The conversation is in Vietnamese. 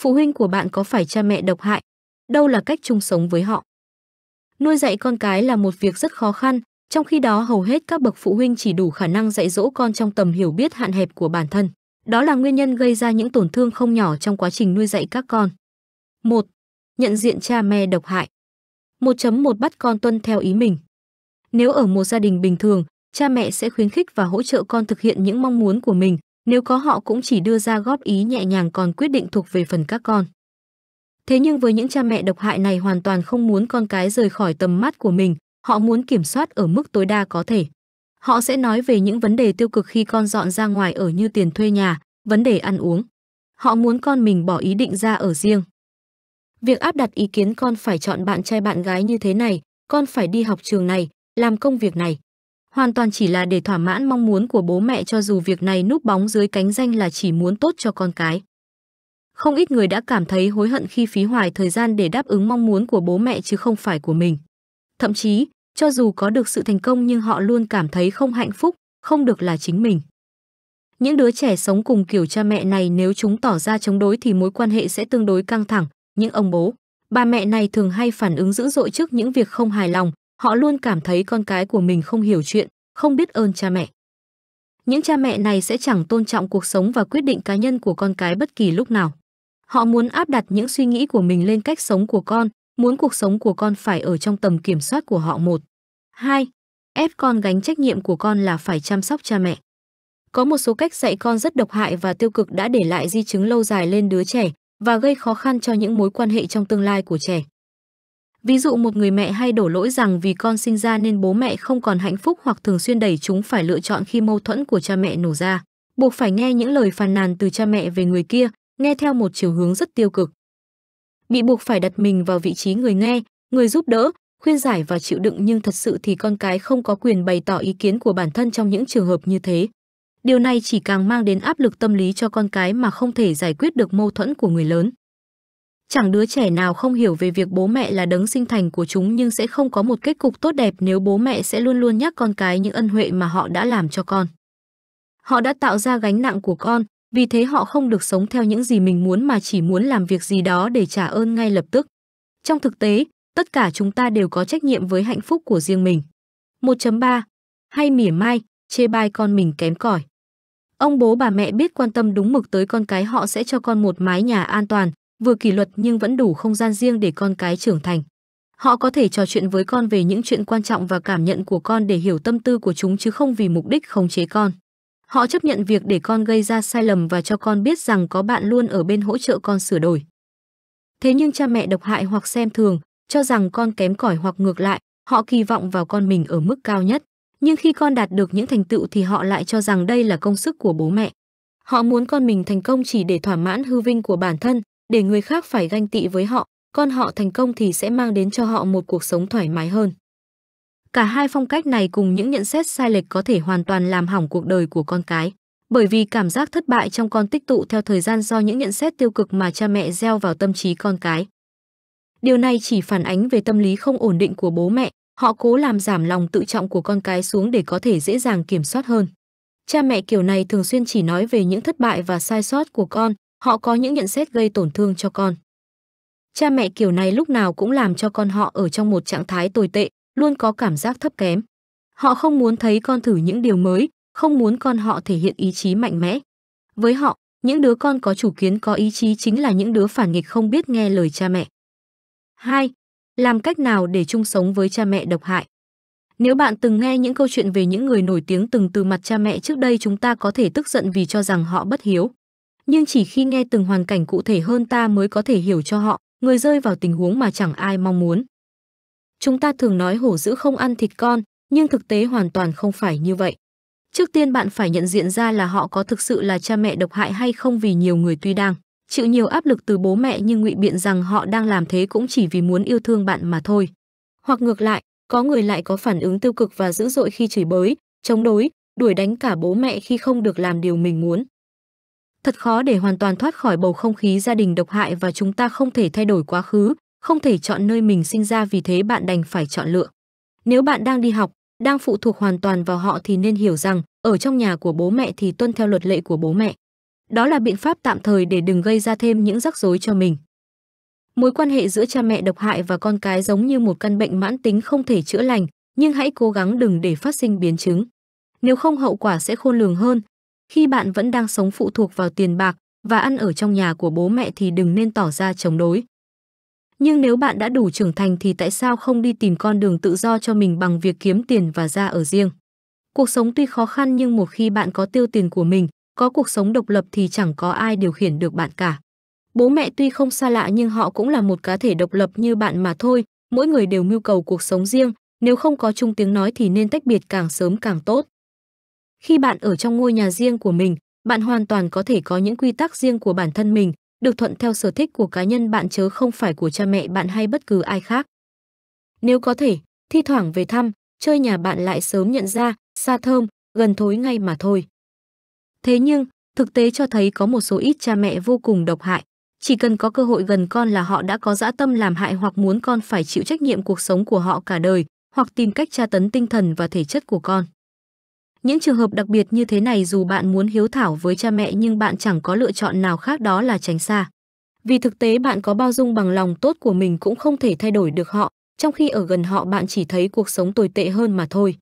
Phụ huynh của bạn có phải cha mẹ độc hại? Đâu là cách chung sống với họ? Nuôi dạy con cái là một việc rất khó khăn, trong khi đó hầu hết các bậc phụ huynh chỉ đủ khả năng dạy dỗ con trong tầm hiểu biết hạn hẹp của bản thân. Đó là nguyên nhân gây ra những tổn thương không nhỏ trong quá trình nuôi dạy các con. 1. Nhận diện cha mẹ độc hại. 1.1 bắt con tuân theo ý mình. Nếu ở một gia đình bình thường, cha mẹ sẽ khuyến khích và hỗ trợ con thực hiện những mong muốn của mình, nếu có họ cũng chỉ đưa ra góp ý nhẹ nhàng còn quyết định thuộc về phần các con. Thế nhưng với những cha mẹ độc hại này hoàn toàn không muốn con cái rời khỏi tầm mắt của mình, họ muốn kiểm soát ở mức tối đa có thể. Họ sẽ nói về những vấn đề tiêu cực khi con dọn ra ngoài ở như tiền thuê nhà, vấn đề ăn uống. Họ muốn con mình bỏ ý định ra ở riêng. Việc áp đặt ý kiến con phải chọn bạn trai bạn gái như thế này, con phải đi học trường này, làm công việc này hoàn toàn chỉ là để thỏa mãn mong muốn của bố mẹ cho dù việc này núp bóng dưới cánh danh là chỉ muốn tốt cho con cái. Không ít người đã cảm thấy hối hận khi phí hoài thời gian để đáp ứng mong muốn của bố mẹ chứ không phải của mình. Thậm chí, cho dù có được sự thành công nhưng họ luôn cảm thấy không hạnh phúc, không được là chính mình. Những đứa trẻ sống cùng kiểu cha mẹ này nếu chúng tỏ ra chống đối thì mối quan hệ sẽ tương đối căng thẳng, những ông bố, bà mẹ này thường hay phản ứng dữ dội trước những việc không hài lòng, Họ luôn cảm thấy con cái của mình không hiểu chuyện, không biết ơn cha mẹ. Những cha mẹ này sẽ chẳng tôn trọng cuộc sống và quyết định cá nhân của con cái bất kỳ lúc nào. Họ muốn áp đặt những suy nghĩ của mình lên cách sống của con, muốn cuộc sống của con phải ở trong tầm kiểm soát của họ một. hai, Ép con gánh trách nhiệm của con là phải chăm sóc cha mẹ. Có một số cách dạy con rất độc hại và tiêu cực đã để lại di chứng lâu dài lên đứa trẻ và gây khó khăn cho những mối quan hệ trong tương lai của trẻ. Ví dụ một người mẹ hay đổ lỗi rằng vì con sinh ra nên bố mẹ không còn hạnh phúc hoặc thường xuyên đẩy chúng phải lựa chọn khi mâu thuẫn của cha mẹ nổ ra, buộc phải nghe những lời phàn nàn từ cha mẹ về người kia, nghe theo một chiều hướng rất tiêu cực. Bị buộc phải đặt mình vào vị trí người nghe, người giúp đỡ, khuyên giải và chịu đựng nhưng thật sự thì con cái không có quyền bày tỏ ý kiến của bản thân trong những trường hợp như thế. Điều này chỉ càng mang đến áp lực tâm lý cho con cái mà không thể giải quyết được mâu thuẫn của người lớn. Chẳng đứa trẻ nào không hiểu về việc bố mẹ là đấng sinh thành của chúng nhưng sẽ không có một kết cục tốt đẹp nếu bố mẹ sẽ luôn luôn nhắc con cái những ân huệ mà họ đã làm cho con. Họ đã tạo ra gánh nặng của con, vì thế họ không được sống theo những gì mình muốn mà chỉ muốn làm việc gì đó để trả ơn ngay lập tức. Trong thực tế, tất cả chúng ta đều có trách nhiệm với hạnh phúc của riêng mình. 1.3. Hay mỉa mai, chê bai con mình kém cỏi. Ông bố bà mẹ biết quan tâm đúng mực tới con cái họ sẽ cho con một mái nhà an toàn, vừa kỷ luật nhưng vẫn đủ không gian riêng để con cái trưởng thành. Họ có thể trò chuyện với con về những chuyện quan trọng và cảm nhận của con để hiểu tâm tư của chúng chứ không vì mục đích khống chế con. Họ chấp nhận việc để con gây ra sai lầm và cho con biết rằng có bạn luôn ở bên hỗ trợ con sửa đổi. Thế nhưng cha mẹ độc hại hoặc xem thường, cho rằng con kém cỏi hoặc ngược lại, họ kỳ vọng vào con mình ở mức cao nhất. Nhưng khi con đạt được những thành tựu thì họ lại cho rằng đây là công sức của bố mẹ. Họ muốn con mình thành công chỉ để thỏa mãn hư vinh của bản thân, để người khác phải ganh tị với họ, con họ thành công thì sẽ mang đến cho họ một cuộc sống thoải mái hơn. Cả hai phong cách này cùng những nhận xét sai lệch có thể hoàn toàn làm hỏng cuộc đời của con cái, bởi vì cảm giác thất bại trong con tích tụ theo thời gian do những nhận xét tiêu cực mà cha mẹ gieo vào tâm trí con cái. Điều này chỉ phản ánh về tâm lý không ổn định của bố mẹ, họ cố làm giảm lòng tự trọng của con cái xuống để có thể dễ dàng kiểm soát hơn. Cha mẹ kiểu này thường xuyên chỉ nói về những thất bại và sai sót của con, họ có những nhận xét gây tổn thương cho con. Cha mẹ kiểu này lúc nào cũng làm cho con họ ở trong một trạng thái tồi tệ, luôn có cảm giác thấp kém. Họ không muốn thấy con thử những điều mới, không muốn con họ thể hiện ý chí mạnh mẽ. Với họ, những đứa con có chủ kiến có ý chí chính là những đứa phản nghịch không biết nghe lời cha mẹ. 2. Làm cách nào để chung sống với cha mẹ độc hại? Nếu bạn từng nghe những câu chuyện về những người nổi tiếng từng từ mặt cha mẹ trước đây chúng ta có thể tức giận vì cho rằng họ bất hiếu nhưng chỉ khi nghe từng hoàn cảnh cụ thể hơn ta mới có thể hiểu cho họ, người rơi vào tình huống mà chẳng ai mong muốn. Chúng ta thường nói hổ dữ không ăn thịt con, nhưng thực tế hoàn toàn không phải như vậy. Trước tiên bạn phải nhận diện ra là họ có thực sự là cha mẹ độc hại hay không vì nhiều người tuy đang chịu nhiều áp lực từ bố mẹ nhưng ngụy biện rằng họ đang làm thế cũng chỉ vì muốn yêu thương bạn mà thôi. Hoặc ngược lại, có người lại có phản ứng tiêu cực và dữ dội khi chửi bới, chống đối, đuổi đánh cả bố mẹ khi không được làm điều mình muốn. Thật khó để hoàn toàn thoát khỏi bầu không khí gia đình độc hại và chúng ta không thể thay đổi quá khứ, không thể chọn nơi mình sinh ra vì thế bạn đành phải chọn lựa. Nếu bạn đang đi học, đang phụ thuộc hoàn toàn vào họ thì nên hiểu rằng ở trong nhà của bố mẹ thì tuân theo luật lệ của bố mẹ. Đó là biện pháp tạm thời để đừng gây ra thêm những rắc rối cho mình. Mối quan hệ giữa cha mẹ độc hại và con cái giống như một căn bệnh mãn tính không thể chữa lành, nhưng hãy cố gắng đừng để phát sinh biến chứng. Nếu không hậu quả sẽ khôn lường hơn, khi bạn vẫn đang sống phụ thuộc vào tiền bạc và ăn ở trong nhà của bố mẹ thì đừng nên tỏ ra chống đối. Nhưng nếu bạn đã đủ trưởng thành thì tại sao không đi tìm con đường tự do cho mình bằng việc kiếm tiền và ra ở riêng? Cuộc sống tuy khó khăn nhưng một khi bạn có tiêu tiền của mình, có cuộc sống độc lập thì chẳng có ai điều khiển được bạn cả. Bố mẹ tuy không xa lạ nhưng họ cũng là một cá thể độc lập như bạn mà thôi, mỗi người đều mưu cầu cuộc sống riêng, nếu không có chung tiếng nói thì nên tách biệt càng sớm càng tốt. Khi bạn ở trong ngôi nhà riêng của mình, bạn hoàn toàn có thể có những quy tắc riêng của bản thân mình, được thuận theo sở thích của cá nhân bạn chớ không phải của cha mẹ bạn hay bất cứ ai khác. Nếu có thể, thi thoảng về thăm, chơi nhà bạn lại sớm nhận ra, xa thơm, gần thối ngay mà thôi. Thế nhưng, thực tế cho thấy có một số ít cha mẹ vô cùng độc hại. Chỉ cần có cơ hội gần con là họ đã có dã tâm làm hại hoặc muốn con phải chịu trách nhiệm cuộc sống của họ cả đời, hoặc tìm cách tra tấn tinh thần và thể chất của con. Những trường hợp đặc biệt như thế này dù bạn muốn hiếu thảo với cha mẹ nhưng bạn chẳng có lựa chọn nào khác đó là tránh xa. Vì thực tế bạn có bao dung bằng lòng tốt của mình cũng không thể thay đổi được họ, trong khi ở gần họ bạn chỉ thấy cuộc sống tồi tệ hơn mà thôi.